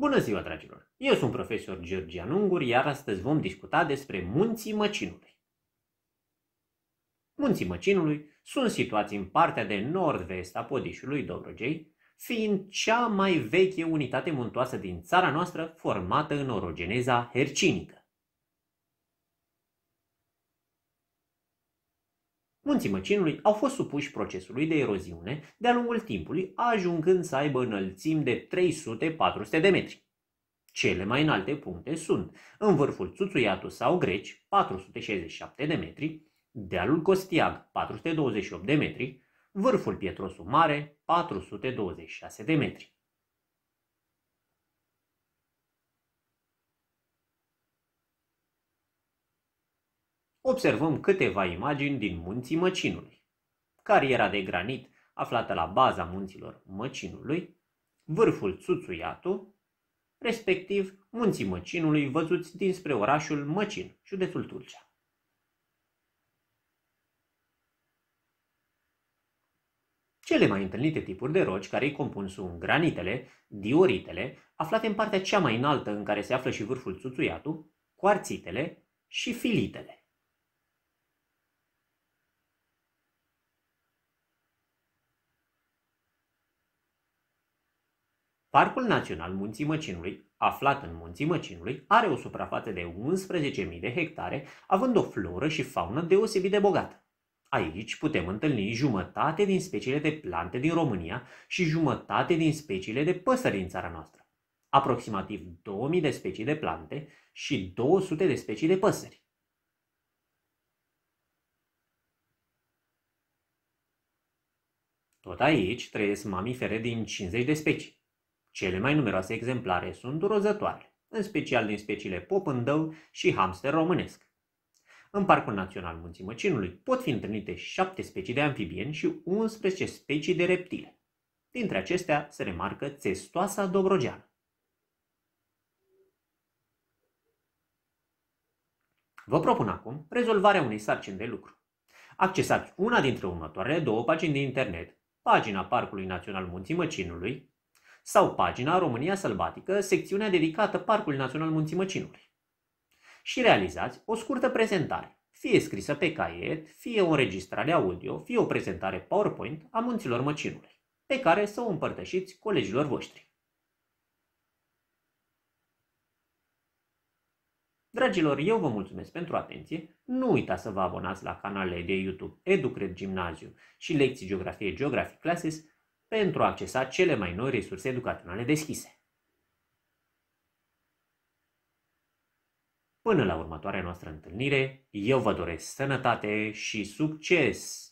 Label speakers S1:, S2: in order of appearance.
S1: Bună ziua, dragilor! Eu sunt profesor Georgian Ungur, iar astăzi vom discuta despre munții măcinului. Munții măcinului sunt situați în partea de nord-vest a podișului Dobrogei, fiind cea mai veche unitate muntoasă din țara noastră formată în orogeneza hercinică. Munții Măcinului au fost supuși procesului de eroziune de-a lungul timpului, ajungând să aibă înălțimi de 300-400 de metri. Cele mai înalte puncte sunt în vârful Tsuțuiatu sau Greci, 467 de metri, dealul Costiag, 428 de metri, vârful Pietrosu Mare, 426 de metri. observăm câteva imagini din munții Măcinului. Cariera de granit aflată la baza munților Măcinului, vârful Țuțuiatu, respectiv munții Măcinului văzuți dinspre orașul Măcin, județul Tulcea. Cele mai întâlnite tipuri de roci care îi compun sunt granitele, dioritele, aflate în partea cea mai înaltă în care se află și vârful Țuțuiatu, coarțitele și filitele. Parcul Național Munții Măcinului, aflat în Munții Măcinului, are o suprafață de 11.000 de hectare, având o floră și faună deosebit de bogată. Aici putem întâlni jumătate din speciile de plante din România și jumătate din speciile de păsări din țara noastră. Aproximativ 2000 de specii de plante și 200 de specii de păsări. Tot aici trăiesc mamifere din 50 de specii. Cele mai numeroase exemplare sunt rozătoare, în special din speciile popândău și hamster românesc. În Parcul Național Munții Măcinului pot fi întâlnite 7 specii de amfibieni și 11 specii de reptile. Dintre acestea se remarcă testoasa dobrogeană. Vă propun acum rezolvarea unei sarcini de lucru. Accesați una dintre următoarele două pagini de internet, pagina Parcului Național Munții Măcinului, sau pagina România Sălbatică, secțiunea dedicată Parcul Național Munții Măcinului. Și realizați o scurtă prezentare, fie scrisă pe caiet, fie o înregistrare audio, fie o prezentare PowerPoint a munților Măcinului, pe care să o împărtășiți colegilor voștri. Dragilor, eu vă mulțumesc pentru atenție. Nu uitați să vă abonați la canalele de YouTube EduCred Gimnaziu și Lecții Geografie Geographic Classes, pentru a accesa cele mai noi resurse educaționale deschise. Până la următoarea noastră întâlnire, eu vă doresc sănătate și succes!